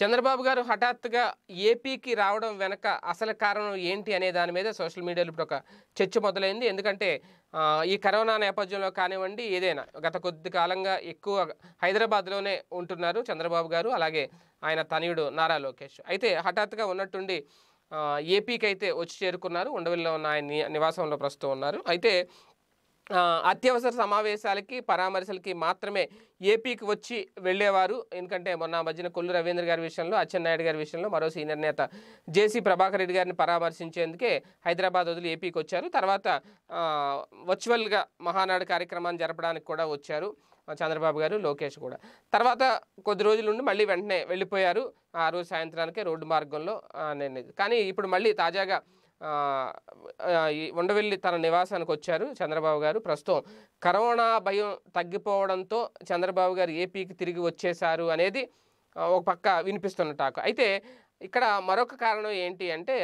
చంద్రబాబు గారు హఠాత్తుగా ఏపీకి రావడం వెనక అసలు కారణం ఏంటి అనే దాని మీద సోషల్ మీడియాలో ఇప్పుడు ఒక చర్చ మొదలైంది ఎందుకంటే ఈ కరోనా నేపథ్యంలో కానివ్వండి ఏదైనా గత కొద్ది కాలంగా ఎక్కువ హైదరాబాద్లోనే ఉంటున్నారు చంద్రబాబు గారు అలాగే ఆయన తనయుడు నారా లోకేష్ అయితే హఠాత్తుగా ఉన్నట్టుండి ఏపీకి అయితే వచ్చి చేరుకున్నారు ఉండవిల్లో ఉన్న ఆయన నివాసంలో ప్రస్తుతం ఉన్నారు అయితే అత్యవసర సమావేశాలకి పరామర్శలకి మాత్రమే ఏపీకి వచ్చి వెళ్ళేవారు ఎందుకంటే మొన్న మధ్యన కొల్లు రవీంద్ర గారి విషయంలో అచ్చెన్నాయుడు గారి విషయంలో మరో సీనియర్ నేత జేసీ ప్రభాకర్ రెడ్డి గారిని పరామర్శించేందుకే హైదరాబాద్ వదిలి ఏపీకి వచ్చారు తర్వాత వర్చువల్గా మహానాడు కార్యక్రమాన్ని జరపడానికి కూడా వచ్చారు చంద్రబాబు గారు లోకేష్ కూడా తర్వాత కొద్ది రోజుల నుండి మళ్ళీ వెంటనే వెళ్ళిపోయారు ఆ రోజు సాయంత్రానికే రోడ్డు మార్గంలో నేను కానీ ఇప్పుడు మళ్ళీ తాజాగా ఉండవెల్లి తన నివాసానికి వచ్చారు చంద్రబాబు గారు ప్రస్తుతం కరోనా భయం తగ్గిపోవడంతో చంద్రబాబు గారు ఏపీకి తిరిగి వచ్చేశారు అనేది ఒక పక్క వినిపిస్తున్న టాక్ అయితే ఇక్కడ మరొక కారణం ఏంటి అంటే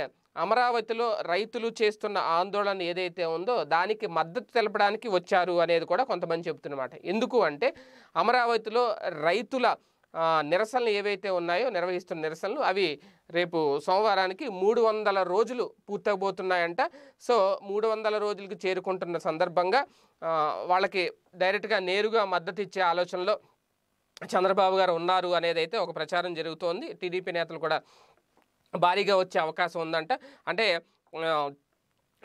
అమరావతిలో రైతులు చేస్తున్న ఆందోళన ఏదైతే ఉందో దానికి మద్దతు తెలపడానికి వచ్చారు అనేది కూడా కొంతమంది చెబుతున్నమాట ఎందుకు అంటే అమరావతిలో రైతుల నిరసనలు ఏవైతే ఉన్నాయో నిర్వహిస్తున్న నిరసనలు అవి రేపు సోమవారానికి మూడు వందల రోజులు పూర్తవబోతున్నాయంట సో మూడు వందల రోజులకు చేరుకుంటున్న సందర్భంగా వాళ్ళకి డైరెక్ట్గా నేరుగా మద్దతు ఇచ్చే ఆలోచనలో చంద్రబాబు గారు ఉన్నారు అనేది అయితే ఒక ప్రచారం జరుగుతోంది టీడీపీ నేతలు కూడా భారీగా వచ్చే అవకాశం ఉందంట అంటే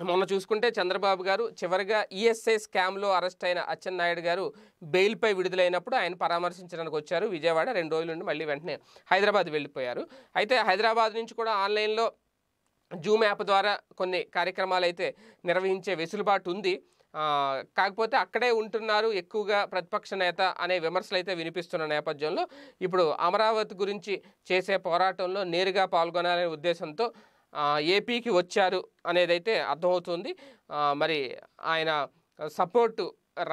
మొన్న చూసుకుంటే చంద్రబాబు గారు చివరిగా ఈఎస్ఐ స్కామ్లో అరెస్ట్ అయిన అచ్చెన్నాయుడు గారు బెయిల్పై విడుదలైనప్పుడు ఆయన పరామర్శించడానికి వచ్చారు విజయవాడ రెండు రోజుల నుండి మళ్ళీ వెంటనే హైదరాబాద్ వెళ్ళిపోయారు అయితే హైదరాబాద్ నుంచి కూడా ఆన్లైన్లో జూమ్ యాప్ ద్వారా కొన్ని కార్యక్రమాలు అయితే నిర్వహించే వెసులుబాటు ఉంది కాకపోతే అక్కడే ఉంటున్నారు ఎక్కువగా ప్రతిపక్ష నేత అనే విమర్శలు అయితే వినిపిస్తున్న నేపథ్యంలో ఇప్పుడు అమరావతి గురించి చేసే పోరాటంలో నేరుగా పాల్గొనాలనే ఉద్దేశంతో ఏపీకి వచ్చారు అనేదైతే అర్థమవుతుంది మరి ఆయన సపోర్టు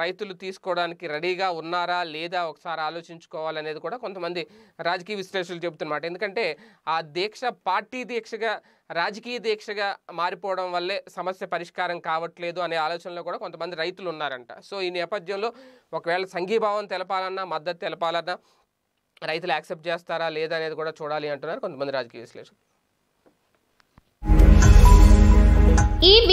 రైతులు తీసుకోవడానికి రెడీగా ఉన్నారా లేదా ఒకసారి ఆలోచించుకోవాలనేది కూడా కొంతమంది రాజకీయ విశ్లేషకులు చెబుతున్నమాట ఎందుకంటే ఆ దీక్ష పార్టీ దీక్షగా రాజకీయ దీక్షగా మారిపోవడం వల్లే సమస్య పరిష్కారం కావట్లేదు అనే ఆలోచనలో కూడా కొంతమంది రైతులు ఉన్నారంట సో ఈ నేపథ్యంలో ఒకవేళ సంఘీభావం తెలపాలన్నా మద్దతు తెలపాలన్నా రైతులు యాక్సెప్ట్ చేస్తారా లేదా అనేది కూడా చూడాలి అంటున్నారు కొంతమంది రాజకీయ విశ్లేషకులు